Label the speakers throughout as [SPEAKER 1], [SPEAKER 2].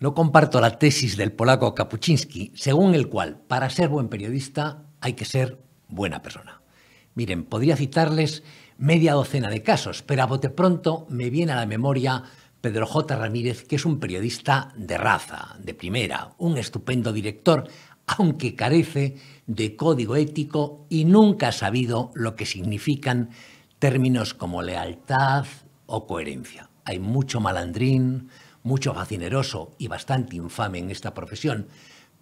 [SPEAKER 1] No comparto la tesis del polaco Kapuczynski, según el cual para ser buen periodista hay que ser buena persona. Miren, podría citarles media docena de casos, pero a bote pronto me viene a la memoria Pedro J. Ramírez, que es un periodista de raza, de primera, un estupendo director, aunque carece de código ético y nunca ha sabido lo que significan términos como lealtad o coherencia. Hay mucho malandrín, mucho facineroso y bastante infame en esta profesión,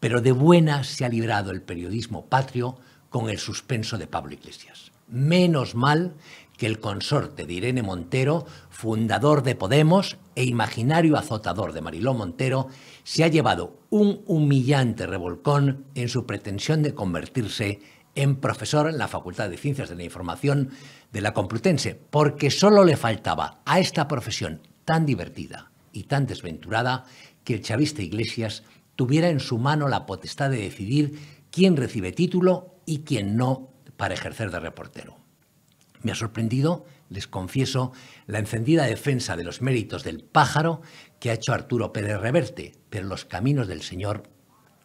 [SPEAKER 1] pero de buena se ha librado el periodismo patrio con el suspenso de Pablo Iglesias. Menos mal que el consorte de Irene Montero, fundador de Podemos e imaginario azotador de Mariló Montero, se ha llevado un humillante revolcón en su pretensión de convertirse en profesor en la Facultad de Ciencias de la Información de la Complutense, porque solo le faltaba a esta profesión tan divertida, y tan desventurada que el chavista Iglesias tuviera en su mano la potestad de decidir quién recibe título y quién no para ejercer de reportero. Me ha sorprendido, les confieso, la encendida defensa de los méritos del pájaro que ha hecho Arturo Pérez Reverte, pero los caminos del Señor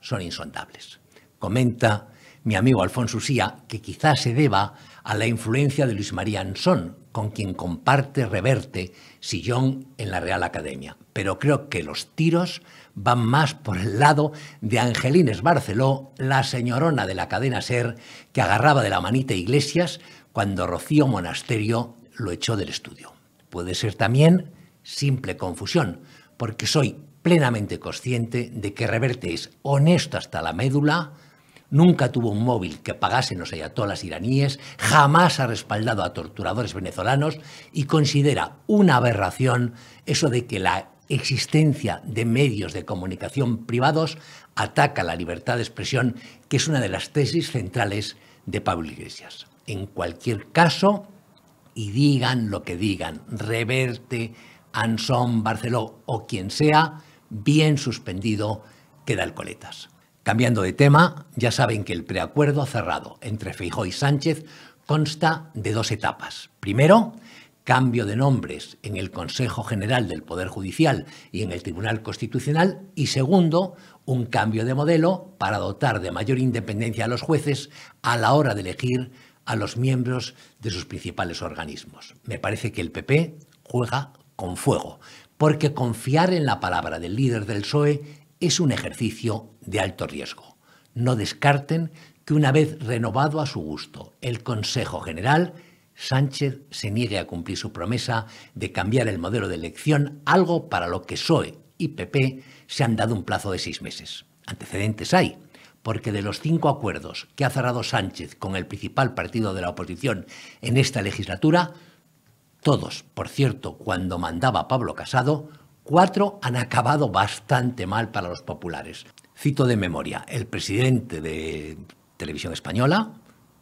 [SPEAKER 1] son insondables. Comenta mi amigo Alfonso Usía, que quizás se deba a la influencia de Luis María Anson, con quien comparte reverte sillón en la Real Academia. Pero creo que los tiros van más por el lado de Angelines Barceló, la señorona de la cadena Ser, que agarraba de la manita Iglesias cuando Rocío Monasterio lo echó del estudio. Puede ser también simple confusión, porque soy plenamente consciente de que Reverte es honesto hasta la médula, nunca tuvo un móvil que pagase en los ayatolas iraníes, jamás ha respaldado a torturadores venezolanos y considera una aberración eso de que la existencia de medios de comunicación privados ataca la libertad de expresión, que es una de las tesis centrales de Pablo Iglesias. En cualquier caso, y digan lo que digan, Reverte, Anson, Barceló o quien sea, bien suspendido queda el coletas. Cambiando de tema, ya saben que el preacuerdo cerrado entre Feijó y Sánchez consta de dos etapas. Primero, cambio de nombres en el Consejo General del Poder Judicial y en el Tribunal Constitucional y segundo, un cambio de modelo para dotar de mayor independencia a los jueces a la hora de elegir a los miembros de sus principales organismos. Me parece que el PP juega con fuego, porque confiar en la palabra del líder del PSOE es un ejercicio de alto riesgo. No descarten que una vez renovado a su gusto el Consejo General, Sánchez se niegue a cumplir su promesa de cambiar el modelo de elección, algo para lo que PSOE y PP se han dado un plazo de seis meses. Antecedentes hay, porque de los cinco acuerdos que ha cerrado Sánchez con el principal partido de la oposición en esta legislatura, todos, por cierto, cuando mandaba Pablo Casado, Cuatro han acabado bastante mal para los populares. Cito de memoria, el presidente de Televisión Española,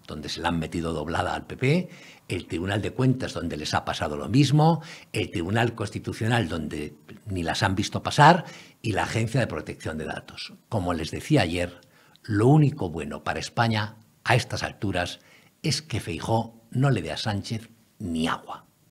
[SPEAKER 1] donde se la han metido doblada al PP, el Tribunal de Cuentas, donde les ha pasado lo mismo, el Tribunal Constitucional, donde ni las han visto pasar, y la Agencia de Protección de Datos. Como les decía ayer, lo único bueno para España a estas alturas es que Feijó no le dé a Sánchez ni agua.